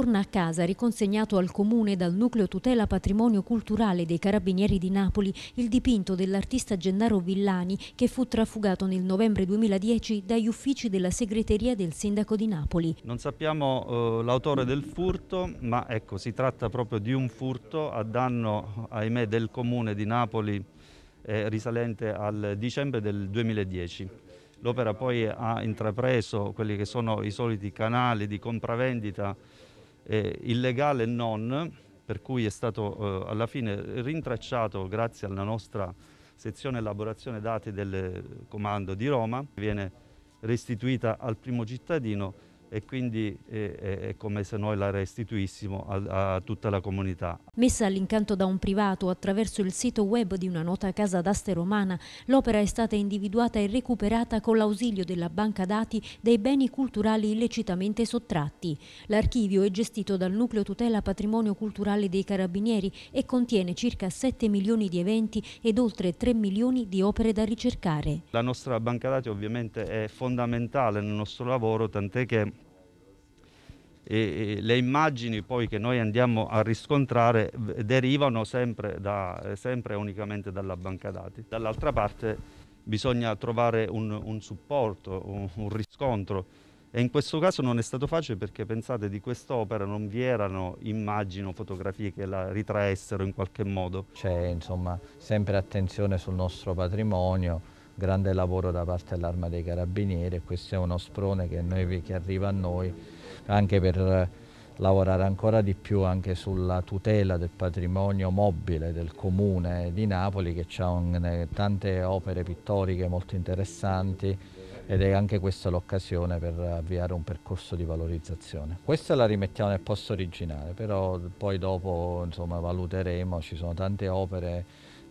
torna a casa riconsegnato al comune dal nucleo tutela patrimonio culturale dei carabinieri di Napoli il dipinto dell'artista Gennaro Villani che fu trafugato nel novembre 2010 dagli uffici della segreteria del sindaco di Napoli. Non sappiamo eh, l'autore del furto ma ecco si tratta proprio di un furto a danno ahimè del comune di Napoli eh, risalente al dicembre del 2010. L'opera poi ha intrapreso quelli che sono i soliti canali di compravendita eh, illegale non, per cui è stato eh, alla fine rintracciato grazie alla nostra sezione elaborazione dati del comando di Roma, viene restituita al primo cittadino e quindi eh, è come se noi la restituissimo a, a tutta la comunità. Messa all'incanto da un privato attraverso il sito web di una nota casa d'aste romana, l'opera è stata individuata e recuperata con l'ausilio della banca dati dei beni culturali illecitamente sottratti. L'archivio è gestito dal Nucleo Tutela Patrimonio Culturale dei Carabinieri e contiene circa 7 milioni di eventi ed oltre 3 milioni di opere da ricercare. La nostra banca dati ovviamente è fondamentale nel nostro lavoro, tant'è che e le immagini poi che noi andiamo a riscontrare derivano sempre, da, sempre unicamente dalla banca dati. Dall'altra parte bisogna trovare un, un supporto, un, un, riscontro e in questo caso non è stato facile perché pensate di quest'opera non vi erano immagini o fotografie che la ritraessero in qualche modo. C'è insomma sempre attenzione sul nostro patrimonio, grande lavoro da parte dell'Arma dei Carabinieri e questo è uno sprone che, noi, che arriva a noi anche per eh, lavorare ancora di più anche sulla tutela del patrimonio mobile del comune di Napoli che ha tante opere pittoriche molto interessanti ed è anche questa l'occasione per avviare un percorso di valorizzazione. Questa la rimettiamo nel posto originale, però poi dopo insomma, valuteremo, ci sono tante opere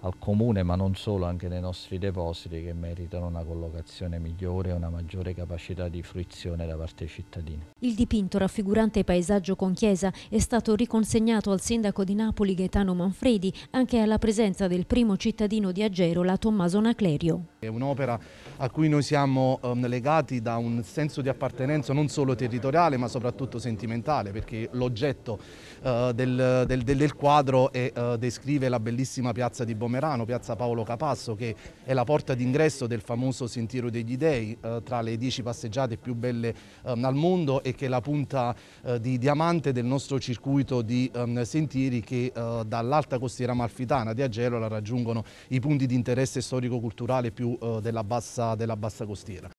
al comune ma non solo anche nei nostri depositi che meritano una collocazione migliore e una maggiore capacità di fruizione da parte dei cittadini. Il dipinto raffigurante paesaggio con chiesa è stato riconsegnato al sindaco di Napoli Gaetano Manfredi anche alla presenza del primo cittadino di Agerola Tommaso Naclerio. È un'opera a cui noi siamo ehm, legati da un senso di appartenenza non solo territoriale ma soprattutto sentimentale perché l'oggetto eh, del, del, del, quadro è, eh, descrive la bellissima piazza di Bomerano, piazza Paolo Capasso che è la porta d'ingresso del famoso Sentiero degli Dei eh, tra le dieci passeggiate più belle ehm, al mondo e che è la punta di diamante del nostro circuito di ehm, sentieri che dall'alta costiera malfitana di Agelola raggiungono i punti di interesse storico-culturale più eh, della, bassa, della bassa costiera.